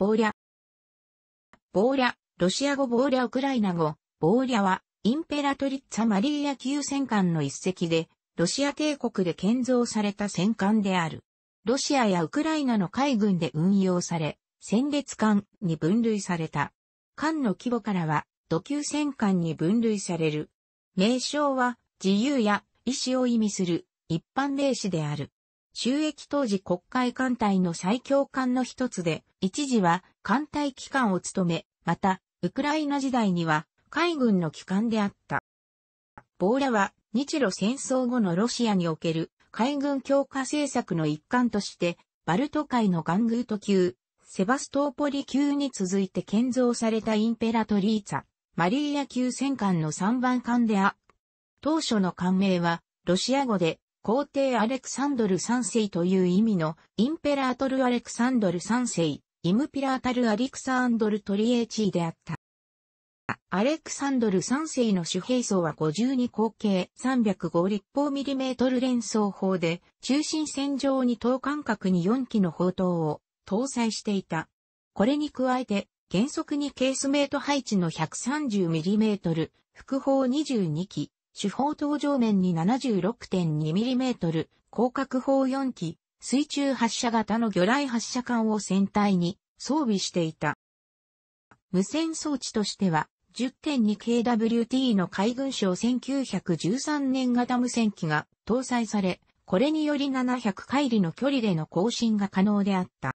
ボーリャ。ボーリャ、ロシア語ボーリャウクライナ語、ボーリャは、インペラトリッツァ・マリーヤ級戦艦の一隻で、ロシア帝国で建造された戦艦である。ロシアやウクライナの海軍で運用され、戦列艦に分類された。艦の規模からは、土級戦艦に分類される。名称は、自由や意志を意味する一般名詞である。収益当時国会艦隊の最強艦の一つで、一時は艦隊機関を務め、また、ウクライナ時代には海軍の機関であった。ボーラは日露戦争後のロシアにおける海軍強化政策の一環として、バルト海のガングート級、セバストーポリ級に続いて建造されたインペラトリーツァ、マリーヤ級戦艦の3番艦であ。当初の艦名は、ロシア語で皇帝アレクサンドル三世という意味の、インペラートルアレクサンドル三世、イムピラータルアリクサンドルトリエーチーであった。アレクサンドル三世の主兵層は52口径305立方ミリメートル連装砲で、中心線上に等間隔に4機の砲塔を搭載していた。これに加えて、原則にケースメイト配置の 130mm、副砲22機、主砲登上面に 76.2mm、広角砲4機、水中発射型の魚雷発射管を船体に装備していた。無線装置としては、10.2KWT の海軍省1913年型無線機が搭載され、これにより700海里の距離での更新が可能であった。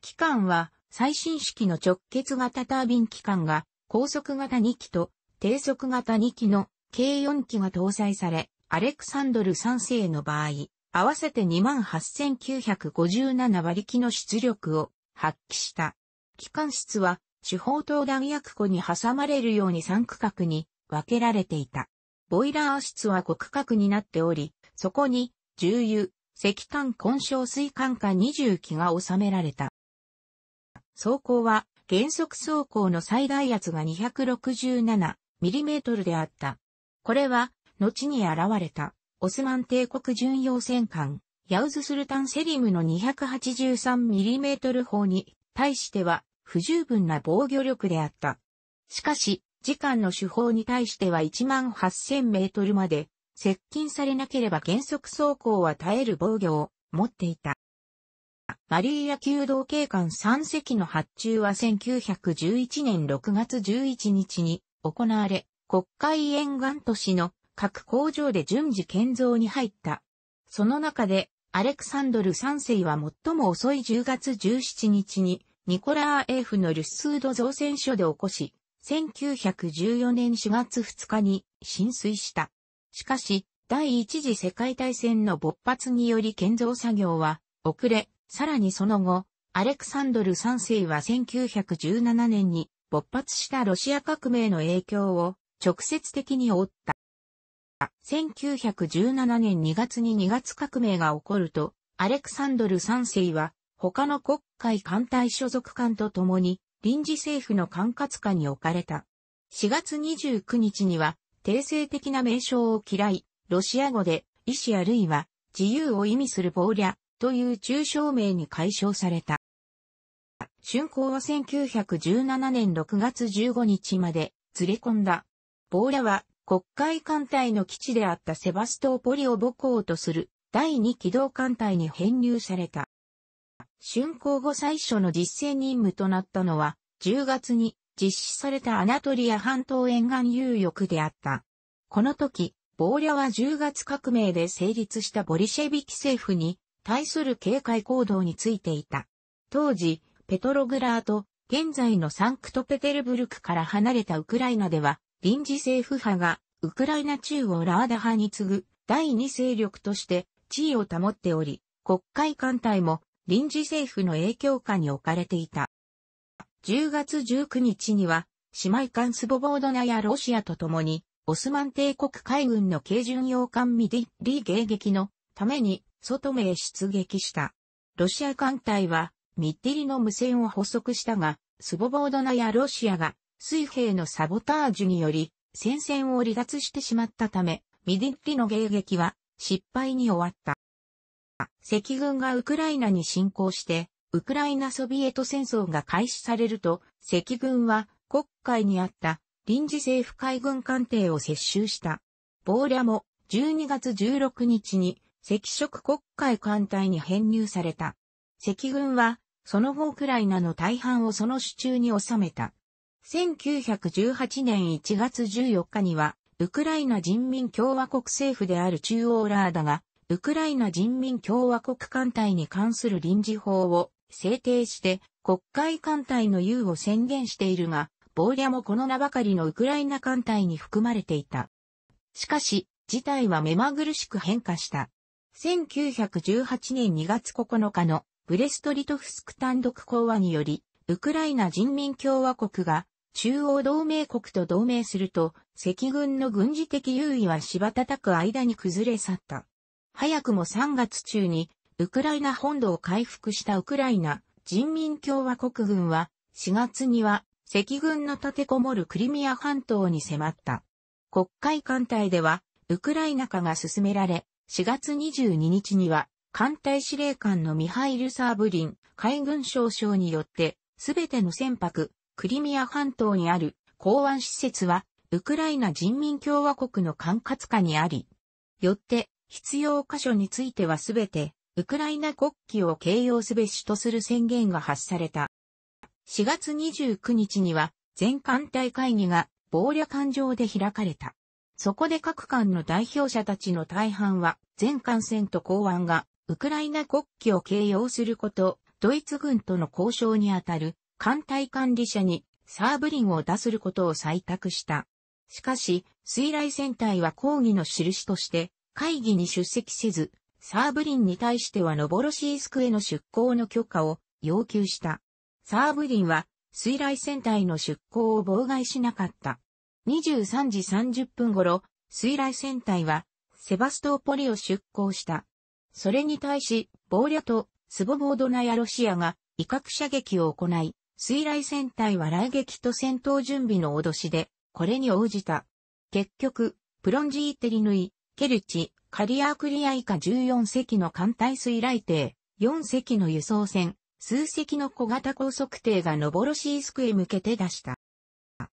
機関は最新式の直結型タービン機関が高速型2機と低速型2機の計4機が搭載され、アレクサンドル3世の場合、合わせて28,957馬力の出力を発揮した。機関室は、主砲塔弾薬庫に挟まれるように3区画に分けられていた。ボイラー室は5区画になっており、そこに、重油、石炭混焼水管下20機が収められた。走行は、原則走行の最大圧が2 6 7トルであった。これは、後に現れた、オスマン帝国巡洋戦艦、ヤウズスルタンセリムの 283mm 砲に対しては不十分な防御力であった。しかし、時間の手法に対しては 18000m まで接近されなければ原則走行は耐える防御を持っていた。マリーヤ弓道警官3隻の発注は1911年6月11日に行われ、国会沿岸都市の各工場で順次建造に入った。その中で、アレクサンドル3世は最も遅い10月17日に、ニコラーエフのルッスード造船所で起こし、1914年4月2日に浸水した。しかし、第一次世界大戦の勃発により建造作業は遅れ、さらにその後、アレクサンドル3世は1917年に勃発したロシア革命の影響を直接的に追った。1917年2月に2月革命が起こると、アレクサンドル3世は他の国会艦隊所属艦と共に臨時政府の管轄下に置かれた。4月29日には定性的な名称を嫌い、ロシア語で意志あるいは自由を意味する暴略という抽象名に解消された。春光は1917年6月15日までずれ込んだボーラは国会艦隊の基地であったセバストーポリを母港とする第二機動艦隊に編入された。竣工後最初の実践任務となったのは、10月に実施されたアナトリア半島沿岸遊翼であった。この時、ボーリャは10月革命で成立したボリシェビキ政府に対する警戒行動についていた。当時、ペトログラート、現在のサンクトペテルブルクから離れたウクライナでは、臨時政府派がウクライナ中央ラーダ派に次ぐ第二勢力として地位を保っており、国会艦隊も臨時政府の影響下に置かれていた。10月19日には、姉妹艦スボボードナやロシアと共に、オスマン帝国海軍の軽巡洋艦ミディリ迎撃のために、外名出撃した。ロシア艦隊は、ミッティリの無線を捕捉したが、スボボードナやロシアが水兵のサボタージュにより戦線を離脱してしまったため、ミディッリの迎撃は失敗に終わった。赤軍がウクライナに侵攻して、ウクライナソビエト戦争が開始されると、赤軍は国会にあった臨時政府海軍艦艇を接収した。ボーリャも12月16日に赤色国会艦隊に編入された。赤軍はその後ウクライナの大半をその手中に収めた。1918年1月14日には、ウクライナ人民共和国政府である中央ラーダが、ウクライナ人民共和国艦隊に関する臨時法を制定して、国会艦隊の有を宣言しているが、ボーリャもこの名ばかりのウクライナ艦隊に含まれていた。しかし、事態は目まぐるしく変化した。1918年2月9日のブレストリトフスク単独講和により、ウクライナ人民共和国が中央同盟国と同盟すると、赤軍の軍事的優位は柴叩く間に崩れ去った。早くも3月中に、ウクライナ本土を回復したウクライナ人民共和国軍は、4月には赤軍の立てこもるクリミア半島に迫った。国会艦隊では、ウクライナ化が進められ、4月22日には、艦隊司令官のミハイル・サーブリン、海軍少将によって、すべての船舶、クリミア半島にある港湾施設は、ウクライナ人民共和国の管轄下にあり、よって必要箇所についてはすべて、ウクライナ国旗を掲揚すべしとする宣言が発された。4月29日には、全艦隊会議が、暴略艦上で開かれた。そこで各艦の代表者たちの大半は、全艦船と港湾が、ウクライナ国旗を掲揚すること、ドイツ軍との交渉にあたる、艦隊管理者にサーブリンを出することを採択した。しかし、水雷戦隊は抗議の印として会議に出席せず、サーブリンに対してはノボロシースクへの出港の許可を要求した。サーブリンは水雷戦隊の出港を妨害しなかった。23時30分頃、水雷戦隊はセバストーポリを出港した。それに対し、ボーリャとスボボードナやロシアが威嚇射撃を行い、水雷戦隊は雷撃と戦闘準備の脅しで、これに応じた。結局、プロンジーテリヌイ、ケルチ、カリアークリア以下14隻の艦隊水雷艇、4隻の輸送船、数隻の小型高速艇がノボロシースクへ向けて出した。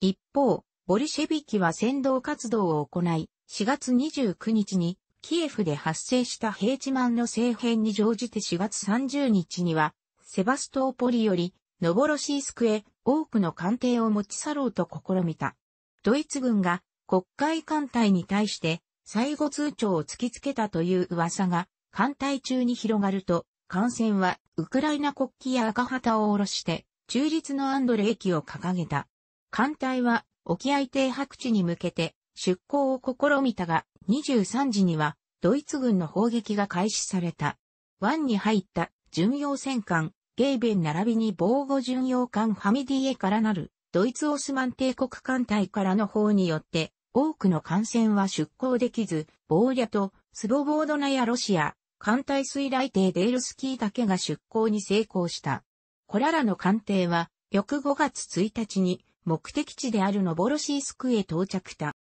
一方、ボリシェビキは先導活動を行い、4月29日に、キエフで発生した平地満の政変に乗じて4月30日には、セバストーポリよりノボロシースクへ多くの艦艇を持ち去ろうと試みた。ドイツ軍が国会艦隊に対して最後通帳を突きつけたという噂が艦隊中に広がると、艦船はウクライナ国旗や赤旗を下ろして中立のアンドレ駅を掲げた。艦隊は沖合停泊地に向けて出港を試みたが23時にはドイツ軍の砲撃が開始された。湾に入った巡洋戦艦ゲーベン並びに防護巡洋艦ファミディエからなる、ドイツオスマン帝国艦隊からの砲によって、多くの艦船は出港できず、ボーリャとスロボードナやロシア、艦隊水雷艇デールスキーだけが出港に成功した。これらの艦艇は、翌5月1日に目的地であるノボロシースクへ到着した。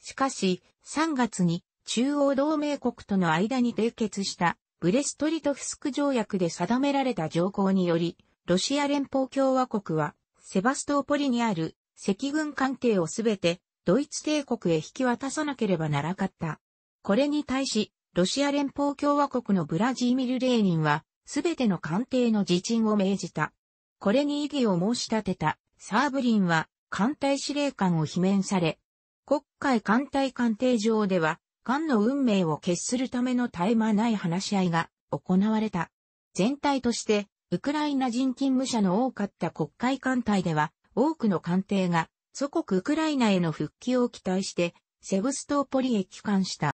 しかし、3月に中央同盟国との間に締結したブレストリトフスク条約で定められた条項により、ロシア連邦共和国は、セバストーポリにある赤軍艦艇をすべてドイツ帝国へ引き渡さなければならなかった。これに対し、ロシア連邦共和国のブラジーミル・レーニンは、すべての艦艇の自沈を命じた。これに異議を申し立てた、サーブリンは、艦隊司令官を罷免され、国会艦隊艦艇上では、艦の運命を決するための絶え間ない話し合いが行われた。全体として、ウクライナ人勤務者の多かった国会艦隊では、多くの艦艇が祖国ウクライナへの復帰を期待して、セブストーポリへ帰還した。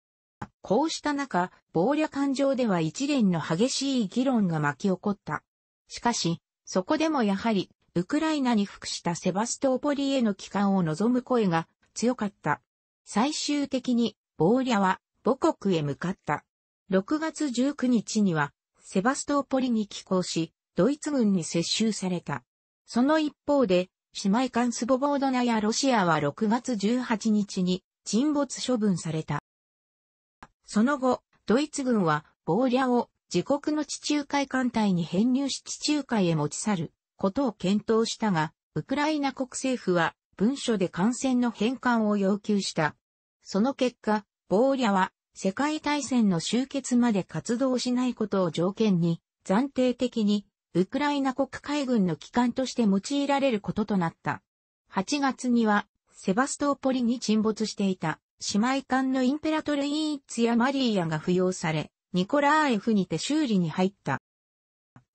こうした中、暴力艦上では一連の激しい議論が巻き起こった。しかし、そこでもやはり、ウクライナに服したセバストーポリへの帰還を望む声が強かった。最終的にボーリャは母国へ向かった。6月19日には、セバストーポリに寄港し、ドイツ軍に接収された。その一方で、姉妹艦スボボードナやロシアは6月18日に沈没処分された。その後、ドイツ軍は、ボーリャを自国の地中海艦隊に編入し地中海へ持ち去ることを検討したが、ウクライナ国政府は文書で艦船の返還を要求した。その結果、ボーリャは世界大戦の終結まで活動しないことを条件に、暫定的にウクライナ国海軍の機関として用いられることとなった。8月には、セバストーポリに沈没していた姉妹艦のインペラトレイーツやマリーヤが付養され、ニコラーエフにて修理に入った。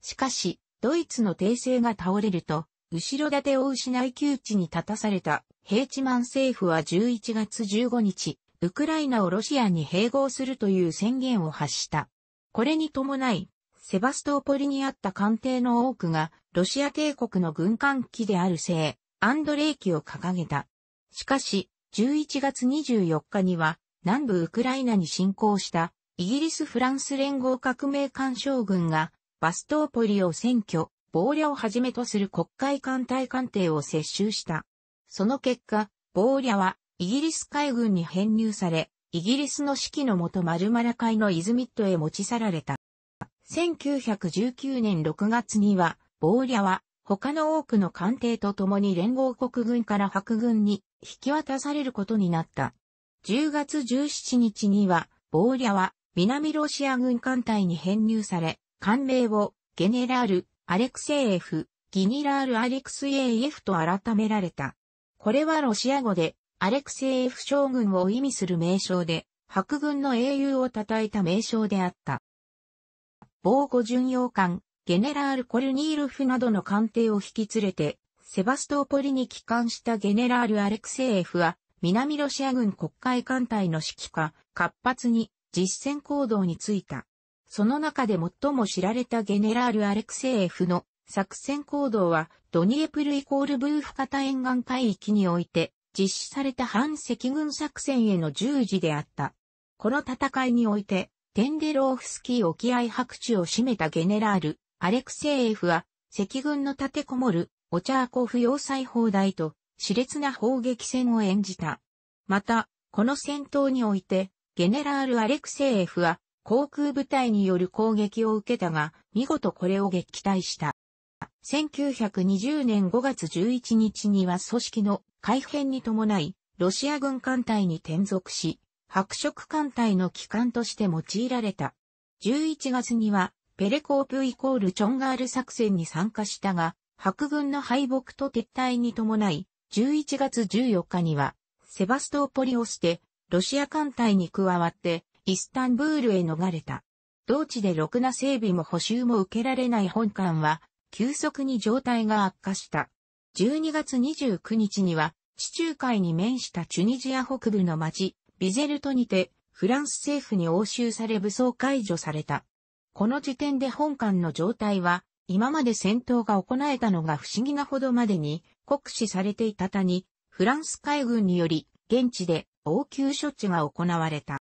しかし、ドイツの帝政が倒れると、後ろ盾を失い窮地に立たされたヘーチマン政府は11月15日、ウクライナをロシアに併合するという宣言を発した。これに伴い、セバストーポリにあった艦艇の多くが、ロシア帝国の軍艦機である聖、アンドレイ機を掲げた。しかし、11月24日には、南部ウクライナに侵攻した、イギリス・フランス連合革命艦将軍が、バストーポリを占拠、亡霊をはじめとする国会艦隊艦艇を接収した。その結果、ボーリャはイギリス海軍に編入され、イギリスの指揮のもとマルマラ海のイズミットへ持ち去られた。1919年6月には、ボーリャは他の多くの艦艇と共に連合国軍から白軍に引き渡されることになった。10月17日には、ボーリャは南ロシア軍艦隊に編入され、艦名をゲネラール、アレクセイエフ、ギニラール・アレクスイエイエフと改められた。これはロシア語で、アレクセイエフ将軍を意味する名称で、白軍の英雄を称えた名称であった。防護巡洋艦、ゲネラール・コルニールフなどの艦艇を引き連れて、セバストポリに帰還したゲネラール・アレクセイエフは、南ロシア軍国会艦隊の指揮下、活発に実戦行動についた。その中で最も知られたゲネラール・アレクセイエフの作戦行動は、ドニエプルイコールブーフカタ沿岸海域において、実施された反赤軍作戦への従事であった。この戦いにおいて、テンデローフスキー沖合白地を占めたゲネラール、アレクセイエフは、赤軍の立てこもる、オチャーコフ要塞砲台と、熾烈な砲撃戦を演じた。また、この戦闘において、ゲネラール・アレクセイエフは、航空部隊による攻撃を受けたが、見事これを撃退した。1920年5月11日には組織の改変に伴い、ロシア軍艦隊に転属し、白色艦隊の機関として用いられた。11月には、ペレコープイコールチョンガール作戦に参加したが、白軍の敗北と撤退に伴い、11月14日には、セバストーポリを捨て、ロシア艦隊に加わって、イスタンブールへ逃れた。同地でろくな整備も補修も受けられない本艦は、急速に状態が悪化した。12月29日には、地中海に面したチュニジア北部の町、ビゼルトにて、フランス政府に押収され武装解除された。この時点で本艦の状態は、今まで戦闘が行えたのが不思議なほどまでに酷使されていたたに、フランス海軍により、現地で応急処置が行われた。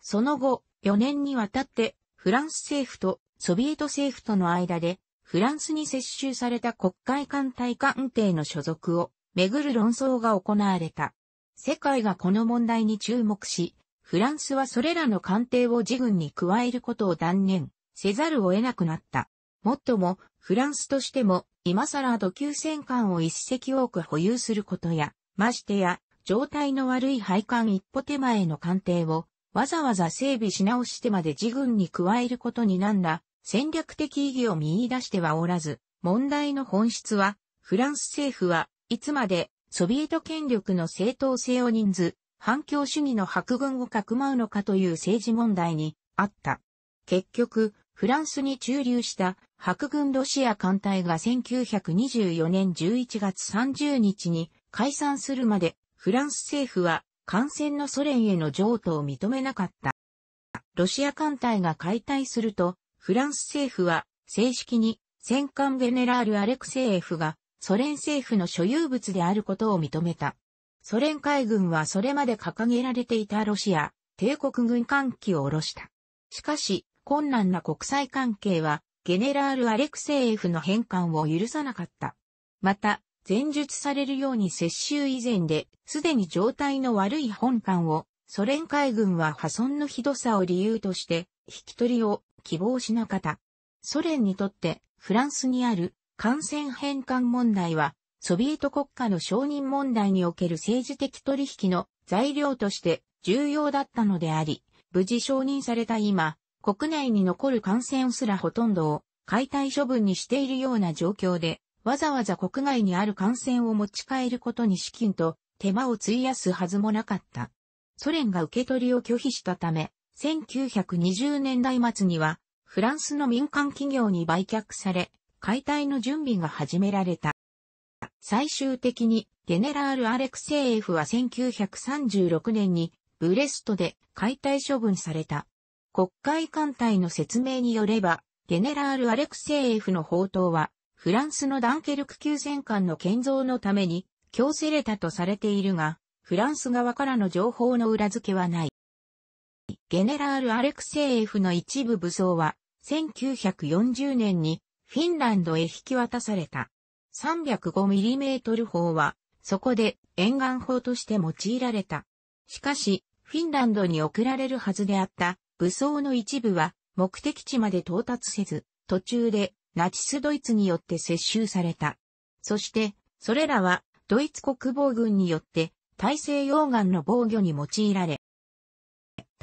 その後、4年にわたって、フランス政府とソビエト政府との間でフランスに接収された国会艦隊艦艇の所属をめぐる論争が行われた。世界がこの問題に注目し、フランスはそれらの艦艇を自軍に加えることを断念せざるを得なくなった。もっとも、フランスとしても、今更土級戦艦を一隻多く保有することや、ましてや、状態の悪い配管一歩手前の艦艇を、わざわざ整備し直してまで自軍に加えることになんだ、戦略的意義を見出してはおらず、問題の本質は、フランス政府はいつまでソビエト権力の正当性を人数、反共主義の白軍をかくまうのかという政治問題にあった。結局、フランスに駐留した白軍ロシア艦隊が1924年11月30日に解散するまで、フランス政府は艦船のソ連への譲渡を認めなかった。ロシア艦隊が解体すると、フランス政府は正式に戦艦ゲネラール・アレクセイフがソ連政府の所有物であることを認めた。ソ連海軍はそれまで掲げられていたロシア帝国軍艦機を下ろした。しかし、困難な国際関係は、ゲネラール・アレクセイフの返還を許さなかった。また、前述されるように接収以前で、すでに状態の悪い本艦を、ソ連海軍は破損のひどさを理由として、引き取りを希望しなかった。ソ連にとってフランスにある感染変換問題は、ソビエト国家の承認問題における政治的取引の材料として重要だったのであり、無事承認された今、国内に残る感染すらほとんどを解体処分にしているような状況で、わざわざ国外にある感染を持ち帰ることに資金と手間を費やすはずもなかった。ソ連が受け取りを拒否したため、1920年代末には、フランスの民間企業に売却され、解体の準備が始められた。最終的に、ゲネラール・アレクセイフは1936年に、ブレストで解体処分された。国会艦隊の説明によれば、ゲネラール・アレクセイフの砲塔は、フランスのダンケルク級戦艦の建造のために、強制れたとされているが、フランス側からの情報の裏付けはない。ゲネラール・アレクセーフの一部武装は、1940年にフィンランドへ引き渡された。305mm 砲は、そこで沿岸砲として用いられた。しかし、フィンランドに送られるはずであった武装の一部は目的地まで到達せず、途中でナチスドイツによって接収された。そして、それらはドイツ国防軍によって大西洋岸の防御に用いられ、